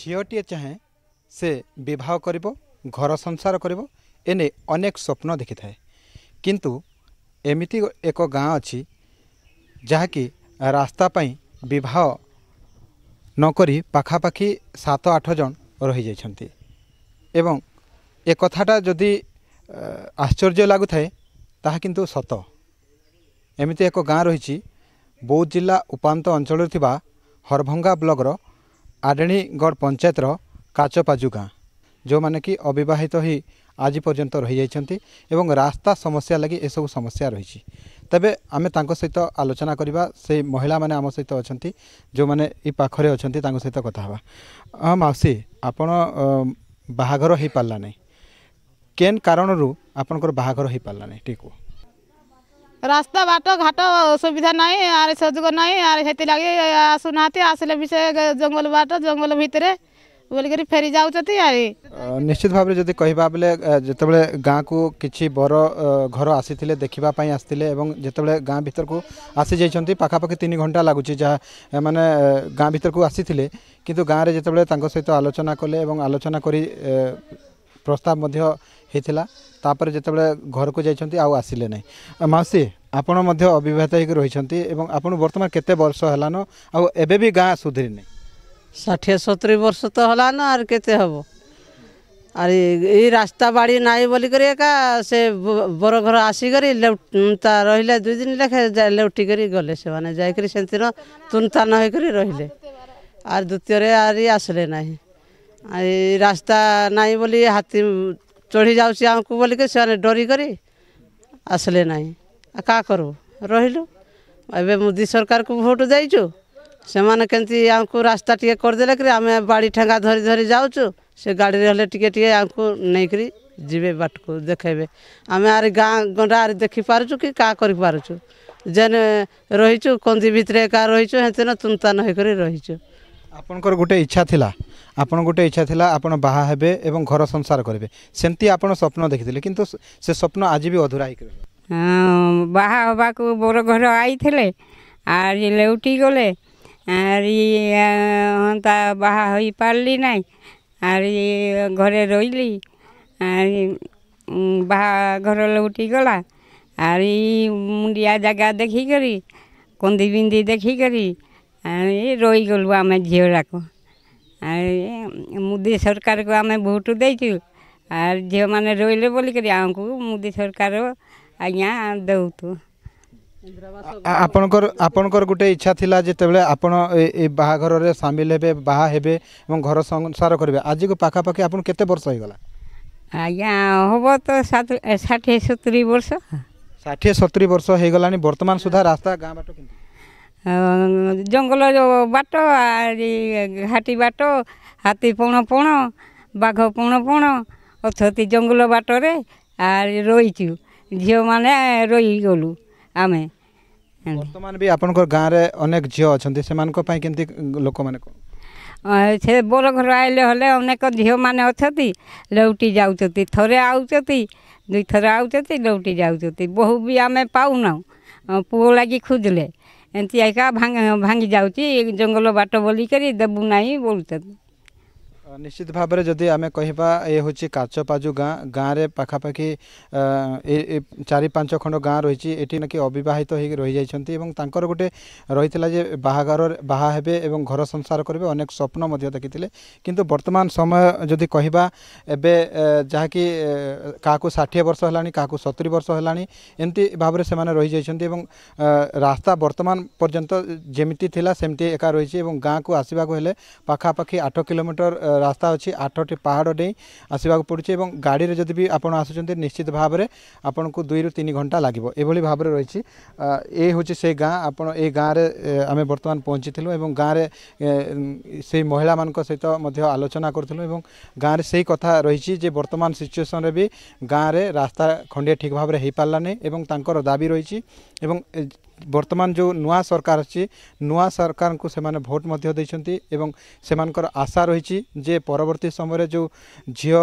ଝିଅଟିଏ ଚାହେଁ ସେ ବିବାହ କରିବ ଘର ସଂସାର କରିବ ଏନେ ଅନେକ ସ୍ୱପ୍ନ ଦେଖିଥାଏ କିନ୍ତୁ ଏମିତି ଏକ ଗାଁ ଅଛି ଯାହାକି ରାସ୍ତା ପାଇଁ ବିବାହ ନକରି ପାଖାପାଖି ସାତ ଆଠ ଜଣ ରହିଯାଇଛନ୍ତି ଏବଂ ଏ କଥାଟା ଯଦି ଆଶ୍ଚର୍ଯ୍ୟ ଲାଗୁଥାଏ ତାହା କିନ୍ତୁ ସତ ଏମିତି ଏକ ଗାଁ ରହିଛି ବୌଦ୍ଧ ଜିଲ୍ଲା ଉପାନ୍ତ ଅଞ୍ଚଳରେ ଥିବା ହରଭଙ୍ଗା ବ୍ଲକର ଆଡ଼େଣିଗଡ଼ ପଞ୍ଚାୟତର କାଚପାଜୁ ଗାଁ ଯେଉଁମାନେ କି ଅବିବାହିତ ହୋଇ ଆଜି ପର୍ଯ୍ୟନ୍ତ ରହିଯାଇଛନ୍ତି ଏବଂ ରାସ୍ତା ସମସ୍ୟା ଲାଗି ଏସବୁ ସମସ୍ୟା ରହିଛି ତେବେ ଆମେ ତାଙ୍କ ସହିତ ଆଲୋଚନା କରିବା ସେଇ ମହିଳାମାନେ ଆମ ସହିତ ଅଛନ୍ତି ଯେଉଁମାନେ ଏ ପାଖରେ ଅଛନ୍ତି ତାଙ୍କ ସହିତ କଥା ହେବା ହଁ ମାଉସୀ ଆପଣ ବାହାଘର ହୋଇପାରିଲା ନାହିଁ କେନ୍ କାରଣରୁ ଆପଣଙ୍କର ବାହାଘର ହୋଇପାରିଲା ନାହିଁ ଟିକେ କୁହ রাস্তা বাট ঘাট সুবিধা নাই আর সুযোগ নাই আর সেতি লাগি আসু না আসলে বি সে জঙ্গল বাট জঙ্গল ভিতরে বলিকি ফেরি যাচ্ছি আর নিশ্চিত ভাবে যদি কহবা বেলে যেতবে গাঁকু কিছু বর ঘর আসিলে দেখা আসলে এবং যেতবে গাঁ ভিতরক আসি যাই পাখাপাখি তিন ঘন্টা লাগুচি যা মানে গাঁ ভিতরক আসিলে কিন্তু গাঁরে যেতবে তাঙ্ক সহ আলোচনা কলে এবং আলোচনা করে প্রস্তাব মধ্যে হয়েছিলা তাপরে যেতবে ঘরক যাই আউ আসলে না মাউসী ଆପଣ ମଧ୍ୟ ଅବିବାହିତ ହେଇକି ରହିଛନ୍ତି ଏବଂ ଆପଣ ବର୍ତ୍ତମାନ କେତେ ବର୍ଷ ହେଲାନ ଆଉ ଏବେ ବି ଗାଁ ସୁଧୁରିନି ଷାଠିଏ ସତୁରି ବର୍ଷ ତ ହେଲାନ ଆର୍ କେତେ ହେବ ଆର୍ ଏଇ ରାସ୍ତା ବାଡ଼ି ନାହିଁ ବୋଲିକରି ଏକା ସେ ବର ଘର ଆସିକରି ତା ରହିଲେ ଦୁଇ ଦିନ ଲେଖେ ଲେଉଟି କରି ଗଲେ ସେମାନେ ଯାଇକରି ସେମିତି ତୁନତାନ ହେଇକରି ରହିଲେ ଆର୍ ଦ୍ୱିତୀୟରେ ଆରି ଆସିଲେ ନାହିଁ ରାସ୍ତା ନାହିଁ ବୋଲି ହାତୀ ଚଢ଼ି ଯାଉଛି ଆମକୁ ବୋଲିକି ସେମାନେ ଡରିକରି ଆସିଲେ ନାହିଁ ଆଉ କାଁ କରୁ ରହିଲୁ ଏବେ ମୋଦି ସରକାରକୁ ଭୋଟ୍ ଦେଇଛୁ ସେମାନେ କେମିତି ଆମକୁ ରାସ୍ତା ଟିକେ କରିଦେଲେ କରି ଆମେ ବାଡ଼ି ଠେଙ୍ଗା ଧରି ଧରି ଯାଉଛୁ ସେ ଗାଡ଼ିରେ ହେଲେ ଟିକେ ଟିକେ ଆମକୁ ନେଇକରି ଯିବେ ବାଟକୁ ଦେଖେଇବେ ଆମେ ଆରେ ଗାଁ ଗଣ୍ଡା ଆରେ ଦେଖିପାରୁଛୁ କି କାଁ କରିପାରୁଛୁ ଯେନ୍ ରହିଛୁ କନ୍ଦି ଭିତରେ ଏକା ରହିଛୁ ହେତେନ ତୁନତାନ ହେଇକରି ରହିଛୁ ଆପଣଙ୍କର ଗୋଟେ ଇଚ୍ଛା ଥିଲା ଆପଣ ଗୋଟେ ଇଚ୍ଛା ଥିଲା ଆପଣ ବାହା ହେବେ ଏବଂ ଘର ସଂସାର କରିବେ ସେମିତି ଆପଣ ସ୍ୱପ୍ନ ଦେଖିଥିଲେ କିନ୍ତୁ ସେ ସ୍ୱପ୍ନ ଆଜି ବି ଅଧୁରା ହେଇକି ବାହା ହେବାକୁ ବୋର ଘର ଆଇଥିଲେ আর লেউটি গলে আর হন্তা বাহা হই পারলি নাই আর ঘরে রইলি আর বাহা ঘর লেউটি গলা আর মুন্ডিয়া জায়গা দেখি করি কন্দি বিন্দি দেখি করি ଏ ରହିଗଲୁ ଆମେ ଝିଅଟାକୁ ମୋଦି ସରକାରକୁ ଆମେ ଭୋଟ୍ ଦେଇଛୁ ଆର୍ ଝିଅମାନେ ରହିଲେ ବୋଲିକରି ଆମକୁ ମୋଦି ସରକାର ଆଜ୍ଞା ଦେଉଛୁ ଆପଣଙ୍କର ଆପଣଙ୍କର ଗୋଟେ ଇଚ୍ଛା ଥିଲା ଯେତେବେଳେ ଆପଣ ଏ ବାହାଘରରେ ସାମିଲ ହେବେ ବାହା ହେବେ ଏବଂ ଘର ସଂସାର କରିବେ ଆଜିକୁ ପାଖାପାଖି ଆପଣ କେତେ ବର୍ଷ ହେଇଗଲା ଆଜ୍ଞା ହେବ ତ ଷାଠିଏ ସତୁରି ବର୍ଷ ଷାଠିଏ ସତୁରି ବର୍ଷ ହେଇଗଲାଣି ବର୍ତ୍ତମାନ ସୁଦ୍ଧା ରାସ୍ତା ଗାଁ ବାଟ କେମିତି ଜଙ୍ଗଲ ଯେଉଁ ବାଟ ଘାଟି ବାଟ ହାତୀ ପଣ ପଣ ବାଘ ପଣ ପଣ ଅଥତି ଜଙ୍ଗଲ ବାଟରେ ରହିଛୁ ଝିଅମାନେ ରହିଗଲୁ ଆମେ ବର୍ତ୍ତମାନ ବି ଆପଣଙ୍କର ଗାଁରେ ଅନେକ ଝିଅ ଅଛନ୍ତି ସେମାନଙ୍କ ପାଇଁ କେମିତି ଲୋକମାନେ ସେ ବର ଘର ଆଇଲେ ହେଲେ ଅନେକ ଝିଅମାନେ ଅଛନ୍ତି ଲେଉଟି ଯାଉଛନ୍ତି ଥରେ ଆଉଛନ୍ତି ଦୁଇଥର ଆଉଛନ୍ତି ଲେଉଟି ଯାଉଛନ୍ତି ବୋହୁ ବି ଆମେ ପାଉନାହୁଁ ପୁଅ ଲାଗି ଖୋଜିଲେ ଏମିତି ଏକା ଭାଙ୍ଗି ଯାଉଛି ଜଙ୍ଗଲ ବାଟ ବୋଲିକରି ଦେବୁ ନାହିଁ ବୋଲୁଛନ୍ତି নিশ্চিত ভাবে যদি আমি কহবা এ হচ্ছে কাচপাজু গাঁ গাঁরে পাখাপাখি চারি পাঁচ খণ্ড গাঁ রয়েছে এটি নাকি অবিবাহিত হয়ে রয়ে যাই এবং তাঁর গোটে রয়েছে যে বাহাঘর বাহা হবে এবং ঘর সংসার করবে অনেক স্বপ্ন দেখিলে কিন্তু বর্তমান সময় যদি কহবা এবে যা কি কাহু ষাঠিয়ে বর্ষ হল কাহু সতুরি বর্ষ হল এমতি ভাবে সে রয়ে যাই এবং রাস্তা বর্তমান পর্যন্ত যেমিটি লা সেমতি একা রয়েছে এবং গাঁকু আসবাক হলে পাখাপাখি আট কিলোমিটর রাস্তা ଅଛି ଆଠଟି ପାହାଡ଼ ଡେଇଁ ଆସିବାକୁ ପଡ଼ୁଛି ଏବଂ ଗାଡ଼ିରେ ଯଦି ବି ଆପଣ ଆସୁଛନ୍ତି ନିଶ୍ଚିତ ଭାବରେ ଆପଣଙ୍କୁ ଦୁଇରୁ ତିନି ଘଣ୍ଟା ଲାଗିବ ଏଭଳି ଭାବରେ ରହିଛି ଏ ହେଉଛି ସେ ଗାଁ ଆପଣ ଏ ଗାଁରେ ଆମେ ବର୍ତ୍ତମାନ ପହଞ୍ଚିଥିଲୁ ଏବଂ ଗାଁରେ ସେଇ ମହିଳାମାନଙ୍କ ସହିତ ମଧ୍ୟ ଆଲୋଚନା କରୁଥିଲୁ ଏବଂ ଗାଁରେ ସେଇ କଥା ରହିଛି ଯେ ବର୍ତ୍ତମାନ ସିଚୁଏସନ୍ରେ ବି ଗାଁରେ ରାସ୍ତା ଖଣ୍ଡିଏ ଠିକ୍ ଭାବରେ ହୋଇପାରିଲାନି ଏବଂ ତାଙ୍କର ଦାବି ରହିଛି ଏବଂ ବର୍ତ୍ତମାନ ଯେଉଁ ନୂଆ ସରକାର ଅଛି ନୂଆ ସରକାରଙ୍କୁ ସେମାନେ ଭୋଟ୍ ମଧ୍ୟ ଦେଇଛନ୍ତି ଏବଂ ସେମାନଙ୍କର ଆଶା ରହିଛି ଯେ ପରବର୍ତ୍ତୀ ସମୟରେ ଯେଉଁ ଝିଅ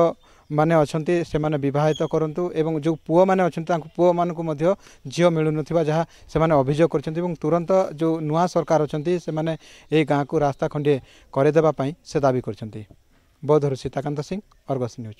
ମାନେ ଅଛନ୍ତି ସେମାନେ ବିବାହିତ କରନ୍ତୁ ଏବଂ ଯେଉଁ ପୁଅମାନେ ଅଛନ୍ତି ତାଙ୍କୁ ପୁଅମାନଙ୍କୁ ମଧ୍ୟ ଝିଅ ମିଳୁନଥିବା ଯାହା ସେମାନେ ଅଭିଯୋଗ କରିଛନ୍ତି ଏବଂ ତୁରନ୍ତ ଯେଉଁ ନୂଆ ସରକାର ଅଛନ୍ତି ସେମାନେ ଏହି ଗାଁକୁ ରାସ୍ତା ଖଣ୍ଡିଏ କରିଦେବା ପାଇଁ ସେ ଦାବି କରିଛନ୍ତି ବୌଦ୍ଧରୁ ସୀତାକାନ୍ତ ସିଂ ଅର୍ଗସ୍ ନ୍ୟୁଜ୍